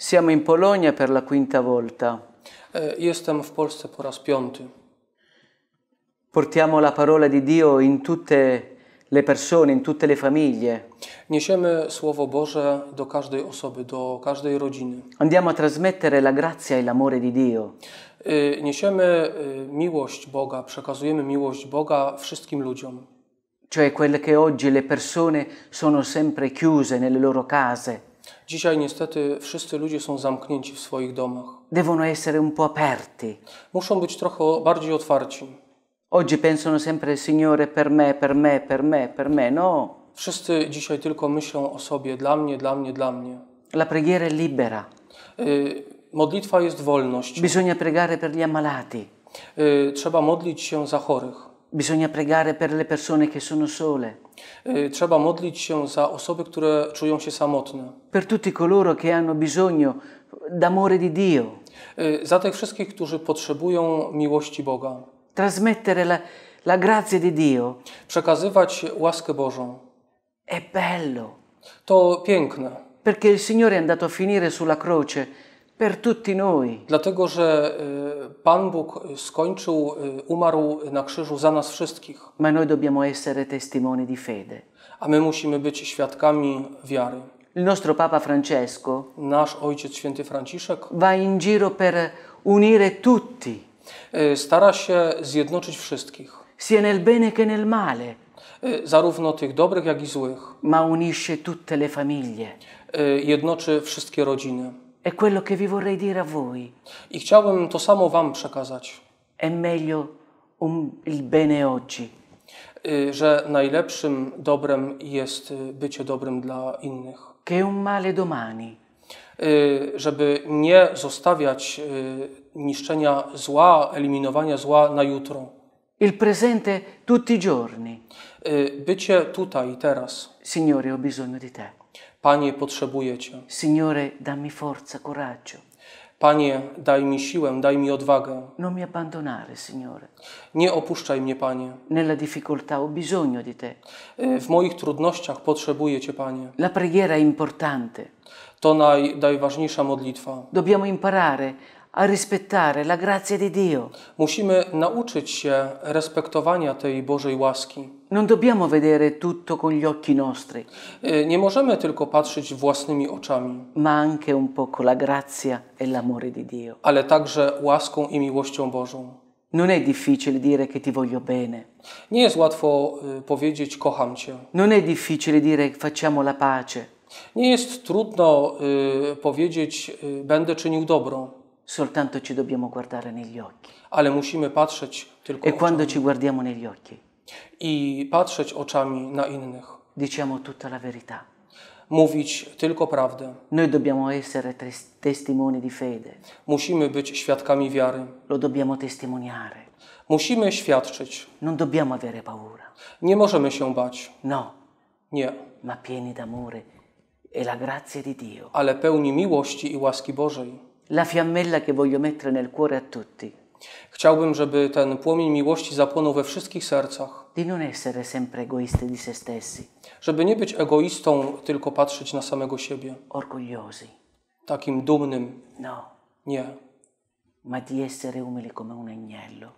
Siamo in Polonia per la quinta volta. Jestem w Polsce po raz piąty. Portiamo la parola di Dio in tutte le persone, in tutte le famiglie. Niesiemy Słowo Boże do każdej osoby, do każdej rodziny. Andiamo a trasmettere la grazia e l'amore di Dio. Niesiemy miłość Boga, przekazujemy miłość Boga wszystkim ludziom. Cioè quelle che oggi le persone sono sempre chiuse nelle loro case. Dzisiaj niestety wszyscy ludzie są zamknięci w swoich domach. Devono essere un po' aperti. Muszą być trochę bardziej otwarci. Oggi pensano sempre Signore per me, per me, per me, per me. No. Wszyscy dzisiaj tylko myślą o sobie, dla mnie, dla mnie, dla mnie. La preghiera è libera. Y, modlitwa jest wolność. Bisogna pregare per gli ammalati. Y, trzeba modlić się za chorych. Bisogna pregare per le persone che sono sole. Y, trzeba modlić się za osoby, które czują się samotne. Per tutti coloro che hanno bisogno d'amore di Dio. Y, za tych wszystkich, którzy potrzebują miłości Boga. Trasmettere la, la grazia di Dio. Przekazywać łaskę Bożą. È bello. To piękne. Perché il Signore è andato a finire sulla croce per tutti noi. Dlatego, że y, Pan Bóg skończył, y, umarł na krzyżu za nas wszystkich. Ma noi dobbiamo essere testimoni di fede. A my musimy być świadkami wiary. Il nostro Papa Francesco, nasz ojciec święty Franciszek, va in giro per unire tutti. Y, stara się zjednoczyć wszystkich. Sia nel bene che nel male. Zarówno tych dobrych, jak i złych. Ma unisce tutte le famiglie. Jednoczy wszystkie rodziny è quello che vi vorrei dire a voi. I chciałbym to samo wam przekazać, È meglio un- il bene oggi y, że najlepszym dobrem jest y, bycie dobrym dla innych. che un male domani. Y, żeby nie zostawiać niszczenia zła, eliminowania zła na jutro. Il presente tutti i giorni. Bycie tutaj, teraz. Signore, ho bisogno di te. Panie, potrzebuję Cię. Signore, dammi forza, coraggio. Panie, daj mi siłę, daj mi odwagę. Non mi abbandonare, Signore. Nie opuszczaj mnie, Panie. Nella difficoltà ho bisogno di te. Y, w moich trudnościach potrzebuję Cię, Panie. La preghiera è importante. To naj, najważniejsza modlitwa. Dobbiamo imparare a rispettare la grazia di Dio. Musimy nauczyć się respektowania tej Bożej łaski. Non dobbiamo vedere tutto con gli occhi nostri. E, nie możemy tylko patrzeć własnymi oczami, ma anche un po' la grazia e l'amore di Dio. ale także łaską i miłością Bożą. Non è difficile dire che ti voglio bene. Nie jest łatwo y, powiedzieć kocham cię. Non è difficile dire facciamo la pace. Nie jest trudno y, powiedzieć y, będę czynił dobro, Soltanto ci dobbiamo guardare negli occhi. ale musimy patrzeć tylko E quando ci guardiamo negli occhi, i patrzeć oczami na innych. Diciamo tutta la verità. Mówić tylko prawdę. Noi dobbiamo essere testimoni di fede. Musimy być świadkami wiary. Lo dobbiamo testimoniare. Musimy świadczyć. Non dobbiamo avere paura. Nie możemy się bać. No. Nie. Ma pieni d'amore e la grazia di Dio. Ale pełni miłości i łaski Bożej. La fiammella che voglio mettere nel cuore a tutti. Chciałbym, żeby ten płomień miłości zapłonął we wszystkich sercach. Di non essere sempre egoisti di se stessi, Żeby nie być egoistą, tylko patrzeć na samego siebie. orgogliosi, Takim dumnym. no, Nie. ma di essere umili come un agnello.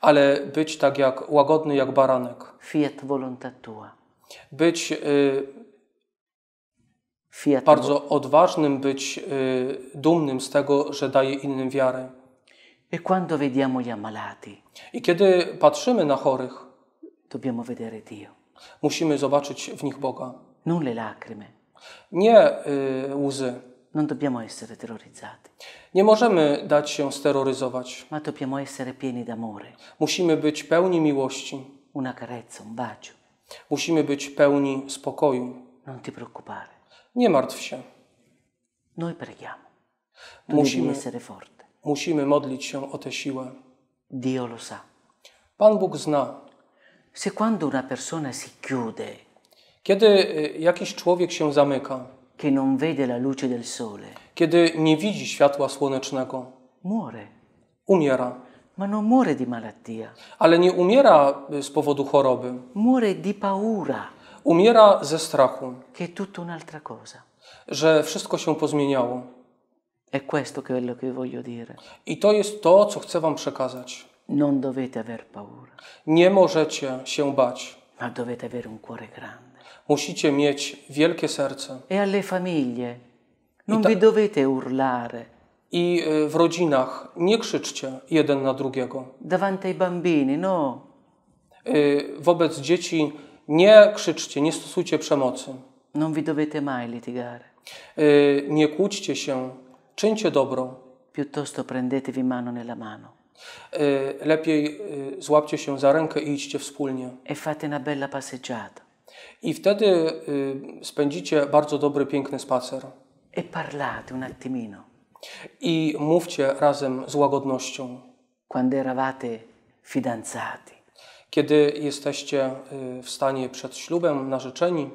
Ale być tak jak łagodny jak baranek. Fiat volontà tua. Być y, Fiat, bardzo odważnym, być y, dumnym z tego, że daje innym wiarę. E I kiedy patrzymy na chorych, musimy zobaczyć w nich Boga. Nie y, łzy. Nie możemy dać się steroryzować. Musimy być pełni miłości. Una carezza, un bacio. Musimy być pełni spokoju. Non ti preoccupare. Nie martw się. Noi preghiamo. Musimy... być essere forte. Musimy modlić się o tę siłę. Dio lo sa. Pan Bóg zna. Se quando una persona si chiude, kiedy y, jakiś człowiek się zamyka, che non vede la luce del sole, kiedy nie widzi światła słonecznego, muore. Umiera. Ma non muore di malattia. Ale nie umiera y, z powodu choroby. Muore di paura. Umiera ze strachu. Che è tutta un'altra cosa. Że wszystko się pozmieniało. È questo quello che voglio dire. I to jest to, co chcę wam przekazać. Non dovete aver paura, Nie możecie się bać. ma dovete avere un cuore grande. Musicie mieć wielkie serce. E alle famiglie, non vi dovete urlare. I e, w rodzinach nie krzyczcie jeden na drugiego. Davanti ai bambini, no, e, Wobec dzieci nie krzyczcie, nie stosujcie przemocy. non vi dovete mai litigare. Y, Nie kłóćcie się, czyńcie dobro. Piuttosto prendetevi mano nella mano. E, lepiej e, złapcie się za rękę i idźcie wspólnie. E fate una bella passeggiata. I wtedy e, spędzicie bardzo dobry, piękny spacer. E parlate un attimino. I mówcie razem z łagodnością. Quando eravate fidanzati. Kiedy jesteście e, w stanie przed ślubem, narzeczeni.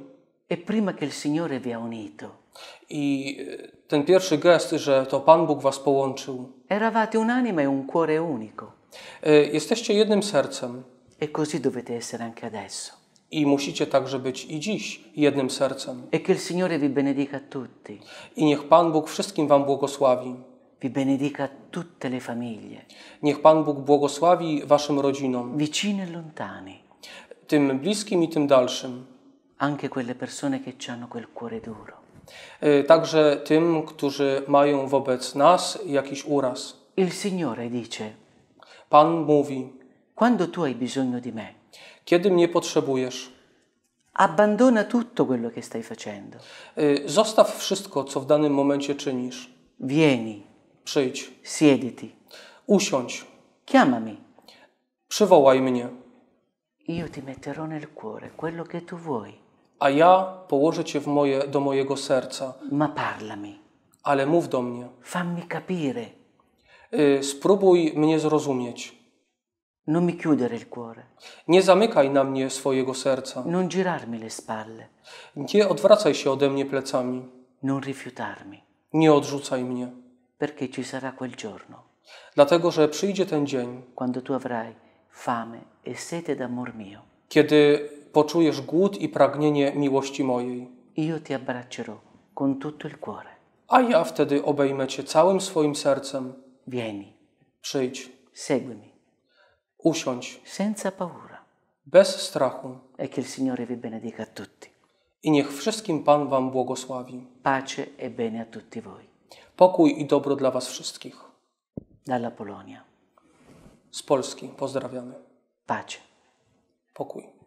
E prima che il Signore vi ha unito. I e, ten pierwszy gest, że to Pan Bóg was połączył. Eravate un'anima e un cuore unico. E, jesteście jednym sercem. E così dovete essere anche adesso. I musicie także być i dziś jednym sercem. E che il Signore vi benedica tutti. I niech Pan Bóg wszystkim wam błogosławi. Vi benedica tutte le famiglie. Niech Pan Bóg błogosławi waszym rodzinom. Vicini e lontani. Tym bliskim i tym dalszym. Anche quelle persone che hanno quel cuore duro. E, także tym, którzy mają wobec nas jakiś uraz. Il Signore dice: Pan mówi: Quando tu hai bisogno di me, kiedy mnie potrzebujesz, abbandona tutto quello che stai facendo. E, zostaw wszystko, co w danym momencie czynisz. Vieni. Przyjdź. Siediti. Usiądź. Chiamami. Przywołaj mnie. Io ti metterò nel cuore quello che tu vuoi a ja położę cię moje, do mojego serca. Ma parlami. Ale mów do mnie. Fammi capire. Y, spróbuj mnie zrozumieć. Non mi chiudere il cuore. Nie zamykaj na mnie swojego serca. Non girarmi le spalle. Nie odwracaj się ode mnie plecami. Non rifiutarmi. Nie odrzucaj mnie. Perché ci sarà quel giorno. Dlatego, że przyjdzie ten dzień. Quando tu avrai fame e sete d'amor mio. Kiedy poczujesz głód i pragnienie miłości mojej. Io ti abbraccerò con tutto il cuore. A ja wtedy obejmę cię całym swoim sercem. Vieni. Przyjdź. Seguimi. Usiądź. Senza paura. Bez strachu. E che il Signore vi benedica a tutti. I niech wszystkim Pan wam błogosławi. Pace e bene a tutti voi. Pokój i dobro dla was wszystkich. Dalla Polonia. Z Polski pozdrawiamy. Pace. Pokój.